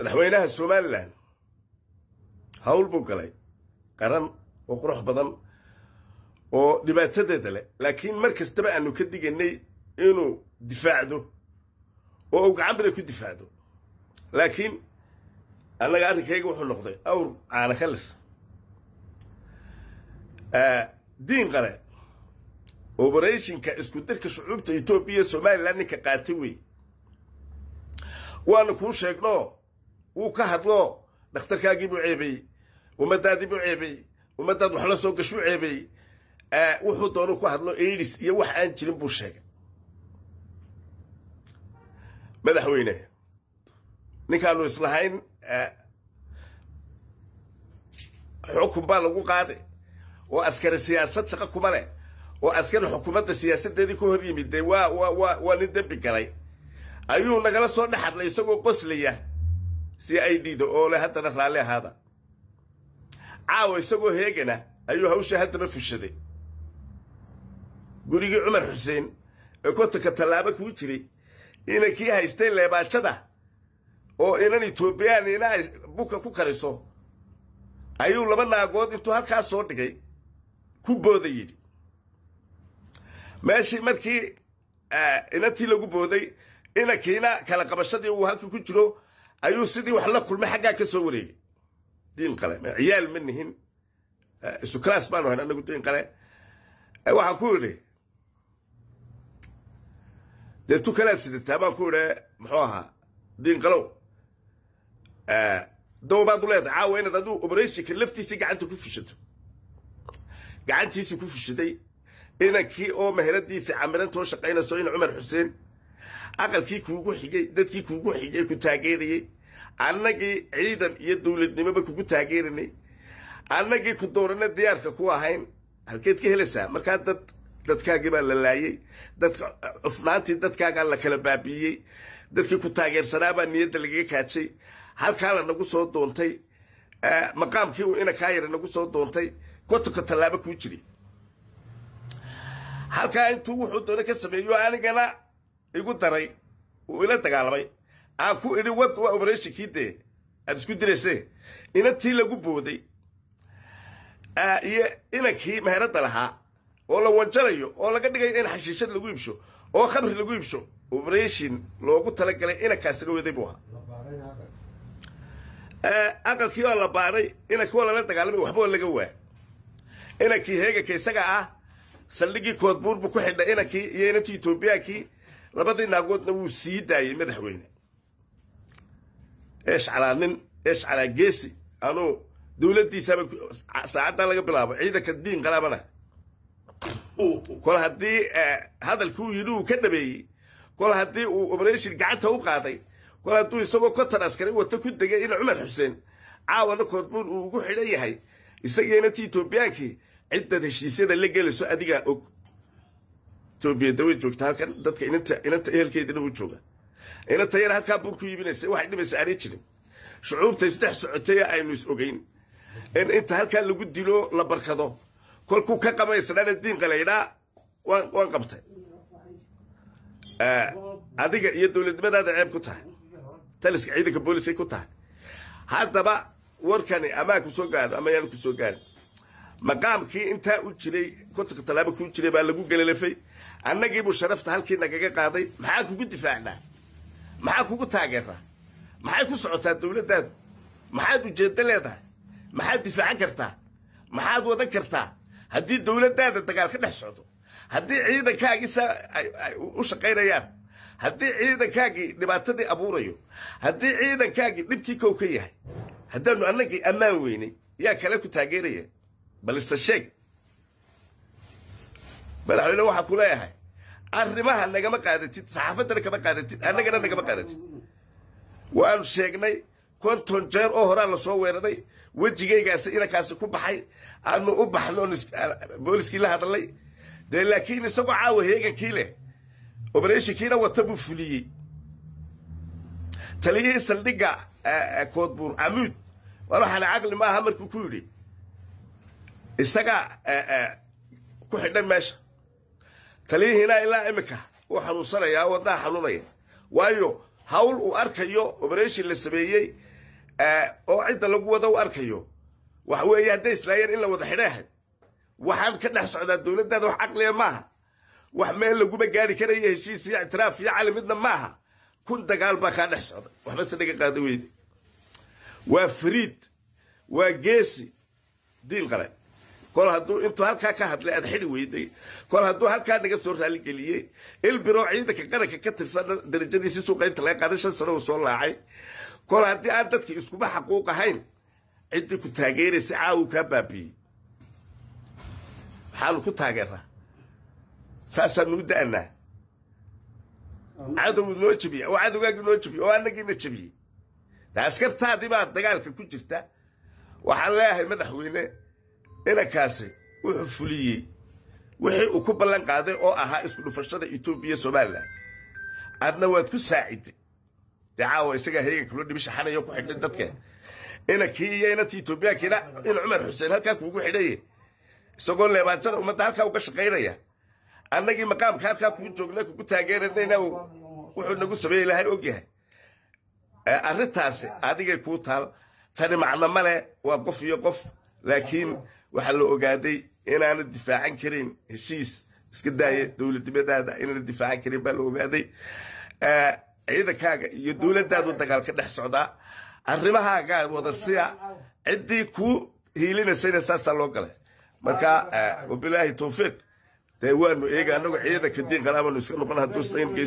madaxweynaha somalilan hawl buu galay qaran oo qurux badan oo dhibaatadeeda leh laakiin mar kastaba aanu ka diganay inuu difaacdo oo uu gacan bile ku difaacdo laakiin annaga arrinkayga wuxuu noqday awr caana ka lis diin qale obarashinka isku darka shucuubta etoobiya somalilan ninka qaatay wey waana kuu sheegnoo wuu ka hadlo dhakhtarkaagii buu ceebeeyey ummadaadii buu ceebeeyey ummadaad wax la soo gashuu ceebeeyey wuxuu doonu ku hadlo edis iyo wax aan jirin buu sheegay madaxweyne ninkaanu islahayn xukun baa lagu qaaday oo askari siyaasad shaqo kuma leh oo askari xukuumadda siyaasaddeedii ka hor yimid waa waa waa waa nin dembi galay ayuu nagala soo dhex hadlay isagoo qoslaya si ay oo leh haddana raalli ahaada caawa isagoo heegana ayuu hawsha haddana fushaday gurigii cumar xuseen ee kotanka tallaabo kuu jiray inankii haystay leebaajada oo inan etoobiyaan ina ay buka ku kariso ayuu laba naagood intuu halkaas soo dhigay ku booday yidhi meeshii markii inantii lagu booday inankiina kala qabashadii uu halkii ku jiro ayuu sidii wax la kulmay xaggaa ka soo wareegay diin qale ciyaal ma nihin eh, isu class baanu hayn anagu diin qale eh, waxaan ku yidhi dee tu tukanaad sidataa baan ku idhi muxuu ahaa diin qalow eh, dowbaad u leedahay caawa inaad aduu oberashinka laftiisii gacanta ku fushato gacantiisii ku fushaday inankii oo meheradiisii camirantoo shaqaynayso in cumar xuseen aqalkii kuugu xigay dadkii kuugu xigay ku taageerayey annagii ciidan iyo dowladnimoba kugu taageeranay annagii ku doorana diyaarka ku ahayn halkeed ka helaysaa markaa dad dadkaagii baa la laayey dadka cufnaantii dadkaagaa la kala baabiiyey dadkii ku taageersanaabaa niyadda lagaga kaajay halkaa la nagu soo doontay maqaamkii uu ina kaa yara nagu soo doontay kotonka tallaaba kuu jiray halkaa intuu wuxuu doona ka sameeyo anigana igu daray wuu ila dagaalamay aan ku idhi wad waa oberashinkii dee aad isku dirayse inatii lagu booday iyo inankii meheradda lahaa oo la wanjalayo oo laga dhigayo in xashiishad lagu iibsho oo khamri lagu iibsho oberation loogu talagalay inankaas laga weday buu ahaa aqalkii oo la baaray inankii oo lala dagaalamay waxba laga waa inankii heeganka isaga ah saldhiggii koodbuur buu ku xidhnay inankii iyo inantii etoobiyaankii labadii naagoodna wuu sii daayay madaxweyne eesh calaa nin eesh calaa geesi anuu dowladdiisaba saacaddan laga bilaabo ciidanka diin qalaabana kol haddii eh, hadalkuu yidhi uu ka dhabeeyey kol haddii uu obereshin gacanta u qaaday kol hadduu isagoo konton askari wata ku degay in cumar xuseen caawana koodbuur uu ugu xidhan yahay isageena ti etoobiyaankii ciddad heshiisyada la gelayso adigaa og etoobiya dawey joogta halkan dadka inanta ehelkeeda dhaw jooga inantayana halkaa bur ku iibinaysa waxay dhibaysa aanay jirin shucuubta isdhex socotay aynu is ogeyn in inta halkaa lagu dilo la barkado kolkuu ka qabaysanaana diin qalaydhaa waan qabtay adiga iyo dowladnimadaada ceeb ku tahay taliska ciidanka booliskay ku tahay haddaba warkani amaan ku gaado ama ayaan ku soo maqaamkii intaa u jiray kontanka tallaaba kuu jiray baa lagu galalafay annagii buu sharafta halkii nagaga qaaday maxaa kugu difaacnaa maxaa kugu taageeraa maxay ku socotaa dowladdaadu maxaad ujeeddo leedahay maxaad difaacan kartaa maxaad wadan kartaa haddii dowladdaada dagaal ka dhex socdo haddii ciidankaagii saa ay u shaqaynayaan haddii ciidankaagii dhibaatadii abuurayo haddii ciidankaagii dhibkii kow ka yahay haddaannu annagii ammaan weynay yaa kale ku taageeraya balise sheeg madaxweyne waxaa ku leeyahay arrimaha nagama qaadatid saxaafaddana kama qaadatid annagana nagama qaadatid waanu sheegnay konton jeer oo horaa lasoo weeraray wejigaygaasi inankaasi ku baxay aanu u baxno booliskii la hadlay dee laakiin isagoo caawa heegankii leh obereeshinkiina wata buu fuliyey taliyihii saldhiga koodbuur camuud war waxaana caqli maaha markuu ku yidhi isagaa ku xidhan meesha taliyihiina ilaa imika uu xanuunsanayaa wadnaha xanuunaya waayo hawl uu arkayo obereshin la sameeyey eh, oo cidda lagu wada u arkayo waxa weeye hadday islaayeen in la wada xidheehay waxaan ka dhex socdaa dowladdaada wax caqliya ah maaha wax meel laguma gaari karaya heshiis iyo ictiraaf iyo cali midna maaha kun dagaal baa kaa dhex socda waxba se qaada weyde waa fariid waa geesi diil qale kol hadduu intuu halkaa ka hadlay aad xidi weyday kol hadduu halkaa naga soo raaligeliyey ilbiroo ciidanka qaranka ka tirsan darajadiisi suuqaynta laga qaadan shan sano uu soo laacay kol haddii aan dadkii iskuma xaquuq ahayn ciddii ku taageeraysa caawu kaa baabiyey maxaanu ku taageeraa saasaanuu da'naa cadowuu noo jebiyey oo cadowgaagii noo jebiyey oo annagiina jebiyey askartaadii baa dagaalka ku jirta waxaan leeyahay madaxweyne dhinankaasi wuxuu fuliyey wixii uu ku ballan qaaday oo ahaa isku dhufashada etoobiya somalilan adna waad ku saaciday dee caawa isagaa heeganka loo dhibi shaxanayo ku xidhay dadka inankii iyo inanti etoobiyaankiina in cumar xuseen halkaa kuugu xidhaye isagoo leebaajada ummadda halkaa uga shaqaynaya annagii maqaamka halkaa kuu joognay kugu taageeranaynaa wuxuu nagu sameeye lahay ogyahay arrintaasi adigay kuu taal tani macno ma leh waa qof iyo qof laakiin waxaa la ogaaday inaana difaacan karin heshiis iska daaya dowladnimadaada inaana difaacan karin baa la ogaaday eh, ciidankaaga iyo dowladdaadu dagaal ka dhex socdaa arrimahaagaa wada siya ciddii ku hiilinaysayna saasaa loo galay marka eh, wabilaahi towfiiq dee waanu eega anagu ciidanka diinqalaabanu iska noqon hadduu